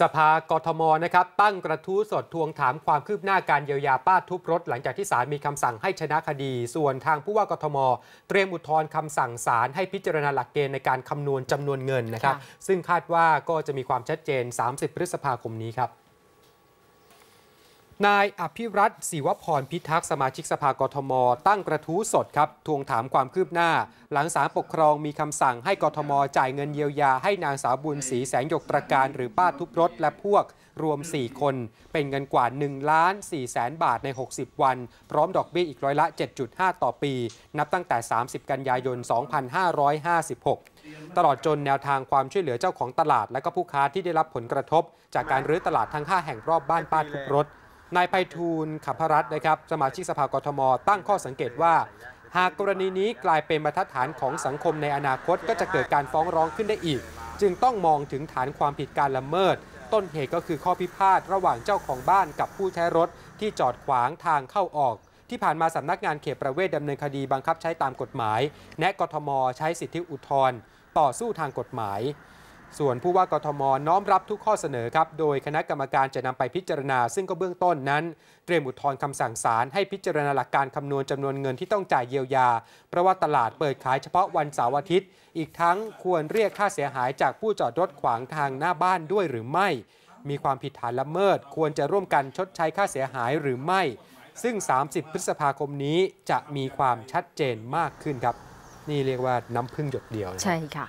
สภากทมนะครับตั้งกระทู้สดทวงถามความคืบหน้าการเยียวยาป้าทุบรถ หลังจากที่ศาลมีคำสั่งให้ชนะคดี ส่วนทางผู้ว่ากทม เตรียมอุทธรณ์คำสั่งศาลให้พิจารณาหลักเกณฑ์ในการคำนวณจำนวนเงินนะครับซึ่งคาดว่าก็จะมีความชัดเจน 30 พฤษภาคมนี้ครับนาย อภิรัตศิวพรพิทักษ์สมาชิกสภากทม ตั้งกระทู้สดครับ ทวงถามความคืบหน้า หลังสารปกครองมีคำสั่งให้กทม จ่ายเงินเยียวยา ให้นางสาวบุญศรีแสงยกตรการ หรือป้าทุบรถ และพวกรวม 4 คน เป็นเงินกว่า1ล้าน4แสนบาทใน 60 วัน พร้อมดอกเบี้ยอีกร้อยละ 7.5 ต่อปี นับตั้งแต่ 30 กันยายน 2556 ตลอดจนแนวทางความช่วยเหลือเจ้าของตลาด และก็ผู้ค้าที่ได้รับผลกระทบ จากการรื้อตลาดทั้ง5แห่งรอบบ้านป้าทุบรถนายไพฑูรย์ขัพรัตน์นะครับสมาชิกสภากทม ตั้งข้อสังเกตว่า หากกรณีนี้กลายเป็นบรรทัดฐานของสังคมในอนาคตก็จะเกิดการฟ้องร้องขึ้นได้อีก จึงต้องมองถึงฐานความผิดการละเมิด ต้นเหตุก็คือข้อพิพาทระหว่างเจ้าของบ้านกับผู้ใช้รถที่จอดขวางทางเข้าออก ที่ผ่านมาสำนักงานเขตประเวศดำเนินคดีบังคับใช้ตามกฎหมายแนะกทม ใช้สิทธิอุทธรณ์ต่อสู้ทางกฎหมายส่วนผู้ว่ากทมน้อมรับทุกข้อเสนอครับโดยคณะกรรมการจะนำไปพิจารณา ซึ่งก็เบื้องต้นนั้น เตรียมอุทธรณ์คำสั่งศาลให้พิจารณา หลักการคำนวณจำนวนเงินที่ต้องจ่ายเยียวยา เพราะว่าตลาดเปิดขายเฉพาะวันเสาร์อาทิตย์ อีกทั้งควรเรียกค่าเสียหายจากผู้จอดรถขวางทางหน้าบ้านด้วยหรือไม่ มีความผิดฐานละเมิด ควรจะร่วมกันชดใช้ค่าเสียหายหรือไม่ ซึ่ง 30 พฤษภาคมนี้จะมีความชัดเจนมากขึ้นครับนี่เรียกว่าน้ำพึ่งหยดเดียวใช่ค่ะ